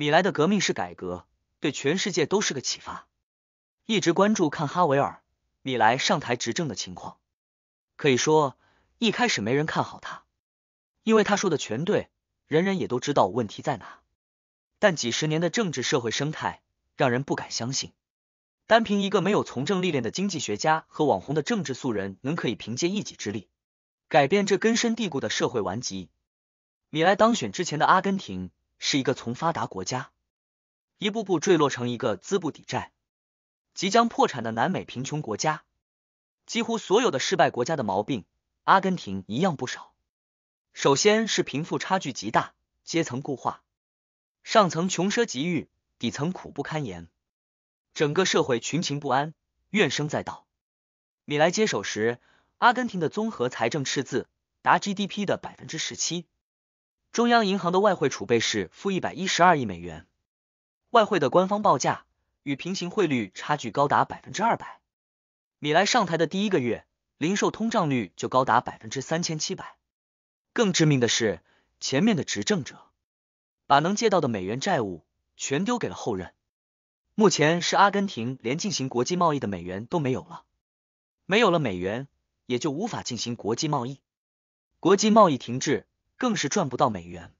米莱的革命式改革对全世界都是个启发。一直关注看哈维尔、米莱上台执政的情况，可以说一开始没人看好他，因为他说的全对，人人也都知道问题在哪。但几十年的政治社会生态让人不敢相信，单凭一个没有从政历练的经济学家和网红的政治素人，能可以凭借一己之力改变这根深蒂固的社会顽疾。米莱当选之前的阿根廷。是一个从发达国家一步步坠落成一个资不抵债、即将破产的南美贫穷国家，几乎所有的失败国家的毛病，阿根廷一样不少。首先是贫富差距极大，阶层固化，上层穷奢极欲，底层苦不堪言，整个社会群情不安，怨声载道。米莱接手时，阿根廷的综合财政赤字达 GDP 的百分之十七。中央银行的外汇储备是负一百一十二亿美元，外汇的官方报价与平行汇率差距高达百分之二百。米莱上台的第一个月，零售通胀率就高达百分之三千七百。更致命的是，前面的执政者把能借到的美元债务全丢给了后任。目前是阿根廷连进行国际贸易的美元都没有了，没有了美元，也就无法进行国际贸易，国际贸易停滞。更是赚不到美元，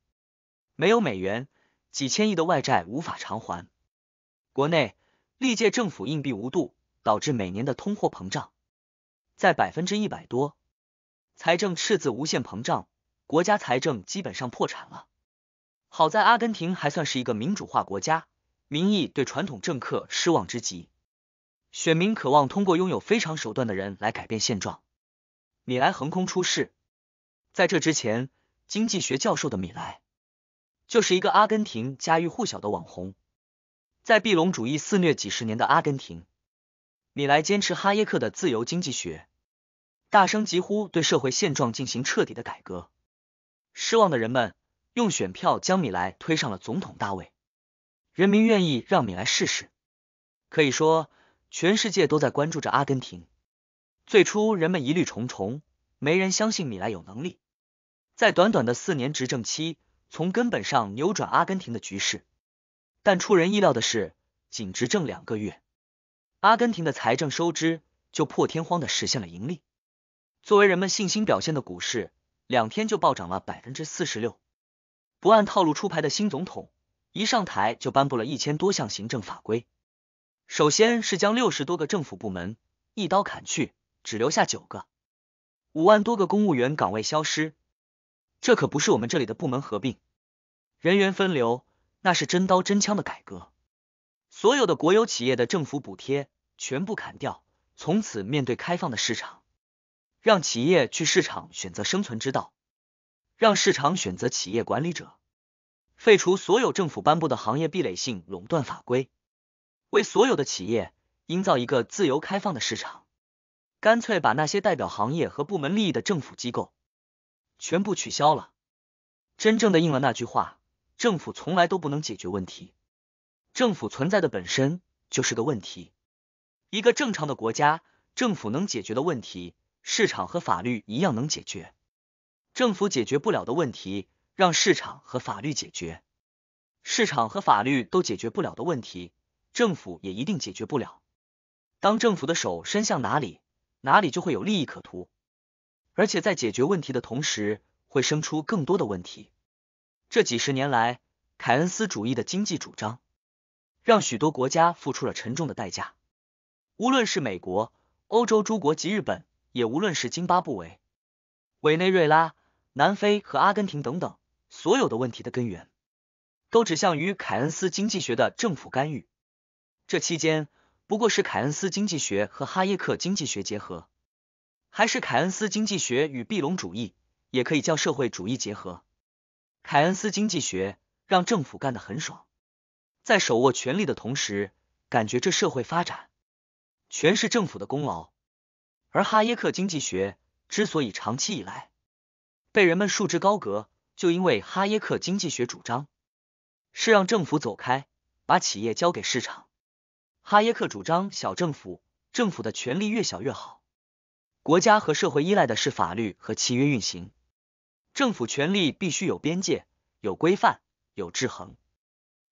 没有美元，几千亿的外债无法偿还。国内历届政府硬币无度，导致每年的通货膨胀在百分之一百多，财政赤字无限膨胀，国家财政基本上破产了。好在阿根廷还算是一个民主化国家，民意对传统政客失望之极，选民渴望通过拥有非常手段的人来改变现状。米莱横空出世，在这之前。经济学教授的米莱，就是一个阿根廷家喻户晓的网红。在碧龙主义肆虐几十年的阿根廷，米莱坚持哈耶克的自由经济学，大声疾呼对社会现状进行彻底的改革。失望的人们用选票将米莱推上了总统大位。人民愿意让米莱试试。可以说，全世界都在关注着阿根廷。最初，人们疑虑重重，没人相信米莱有能力。在短短的四年执政期，从根本上扭转阿根廷的局势。但出人意料的是，仅执政两个月，阿根廷的财政收支就破天荒的实现了盈利。作为人们信心表现的股市，两天就暴涨了百分之四十六。不按套路出牌的新总统一上台就颁布了一千多项行政法规。首先是将六十多个政府部门一刀砍去，只留下九个，五万多个公务员岗位消失。这可不是我们这里的部门合并、人员分流，那是真刀真枪的改革。所有的国有企业的政府补贴全部砍掉，从此面对开放的市场，让企业去市场选择生存之道，让市场选择企业管理者，废除所有政府颁布的行业壁垒性垄断法规，为所有的企业营造一个自由开放的市场。干脆把那些代表行业和部门利益的政府机构。全部取消了，真正的应了那句话：政府从来都不能解决问题，政府存在的本身就是个问题。一个正常的国家，政府能解决的问题，市场和法律一样能解决；政府解决不了的问题，让市场和法律解决；市场和法律都解决不了的问题，政府也一定解决不了。当政府的手伸向哪里，哪里就会有利益可图。而且在解决问题的同时，会生出更多的问题。这几十年来，凯恩斯主义的经济主张让许多国家付出了沉重的代价。无论是美国、欧洲诸国及日本，也无论是津巴布韦、委内瑞拉、南非和阿根廷等等，所有的问题的根源都指向于凯恩斯经济学的政府干预。这期间，不过是凯恩斯经济学和哈耶克经济学结合。还是凯恩斯经济学与庇隆主义，也可以叫社会主义结合。凯恩斯经济学让政府干得很爽，在手握权力的同时，感觉这社会发展全是政府的功劳。而哈耶克经济学之所以长期以来被人们束之高阁，就因为哈耶克经济学主张是让政府走开，把企业交给市场。哈耶克主张小政府，政府的权力越小越好。国家和社会依赖的是法律和契约运行，政府权力必须有边界、有规范、有制衡。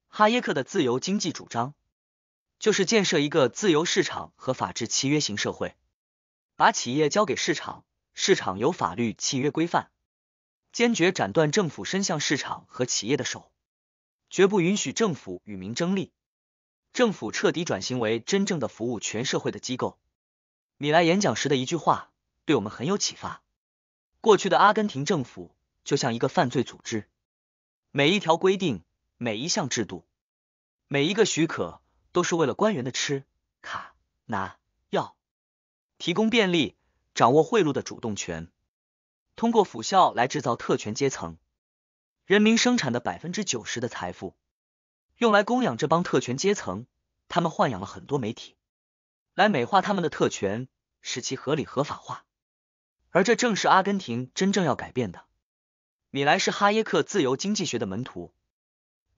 哈耶克的自由经济主张就是建设一个自由市场和法治契约型社会，把企业交给市场，市场由法律契约规范。坚决斩断政府伸向市场和企业的手，绝不允许政府与民争利，政府彻底转型为真正的服务全社会的机构。米莱演讲时的一句话，对我们很有启发。过去的阿根廷政府就像一个犯罪组织，每一条规定、每一项制度、每一个许可，都是为了官员的吃、卡、拿、要，提供便利，掌握贿赂的主动权，通过腐校来制造特权阶层。人民生产的百分之九十的财富，用来供养这帮特权阶层，他们豢养了很多媒体。来美化他们的特权，使其合理合法化，而这正是阿根廷真正要改变的。米莱是哈耶克自由经济学的门徒，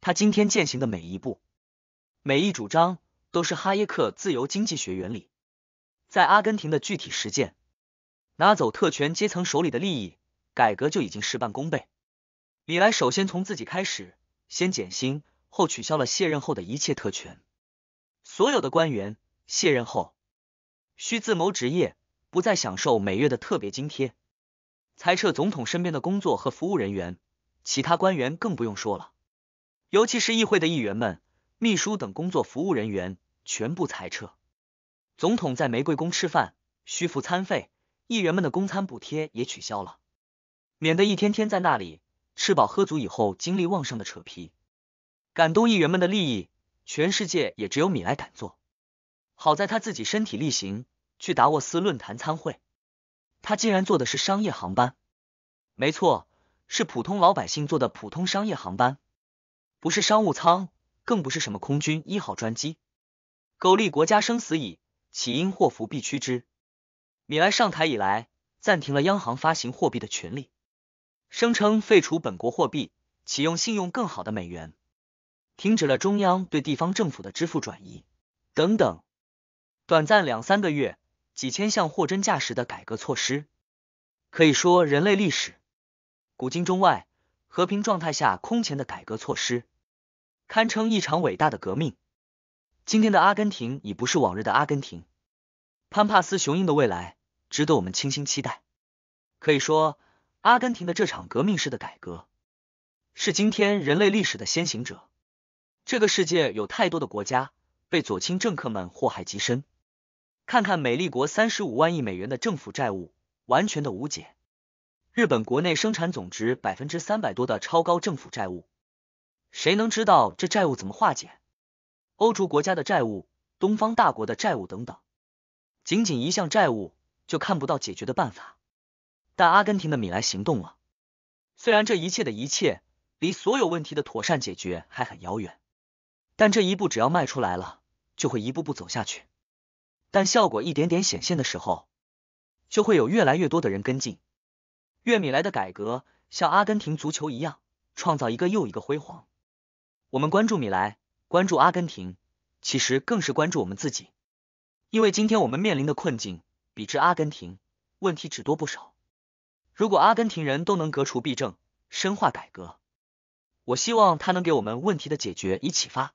他今天践行的每一步、每一主张，都是哈耶克自由经济学原理在阿根廷的具体实践。拿走特权阶层手里的利益，改革就已经事半功倍。米莱首先从自己开始，先减薪，后取消了卸任后的一切特权，所有的官员。卸任后，需自谋职业，不再享受每月的特别津贴。裁撤总统身边的工作和服务人员，其他官员更不用说了，尤其是议会的议员们、秘书等工作服务人员全部裁撤。总统在玫瑰宫吃饭需付餐费，议员们的公餐补贴也取消了，免得一天天在那里吃饱喝足以后精力旺盛的扯皮。感动议员们的利益，全世界也只有米莱敢做。好在他自己身体力行，去达沃斯论坛参会。他竟然坐的是商业航班，没错，是普通老百姓坐的普通商业航班，不是商务舱，更不是什么空军一号专机。苟利国家生死以，岂因祸福避趋之。米莱上台以来，暂停了央行发行货币的权利，声称废除本国货币，启用信用更好的美元，停止了中央对地方政府的支付转移，等等。短暂两三个月，几千项货真价实的改革措施，可以说人类历史古今中外和平状态下空前的改革措施，堪称一场伟大的革命。今天的阿根廷已不是往日的阿根廷，潘帕斯雄鹰的未来值得我们倾心期待。可以说，阿根廷的这场革命式的改革是今天人类历史的先行者。这个世界有太多的国家被左倾政客们祸害极深。看看美利国三十五万亿美元的政府债务，完全的无解；日本国内生产总值百分之三百多的超高政府债务，谁能知道这债务怎么化解？欧洲国家的债务、东方大国的债务等等，仅仅一项债务就看不到解决的办法。但阿根廷的米莱行动了，虽然这一切的一切离所有问题的妥善解决还很遥远，但这一步只要迈出来了，就会一步步走下去。但效果一点点显现的时候，就会有越来越多的人跟进。越米莱的改革像阿根廷足球一样，创造一个又一个辉煌。我们关注米莱，关注阿根廷，其实更是关注我们自己。因为今天我们面临的困境，比之阿根廷问题只多不少。如果阿根廷人都能革除弊政、深化改革，我希望他能给我们问题的解决以启发。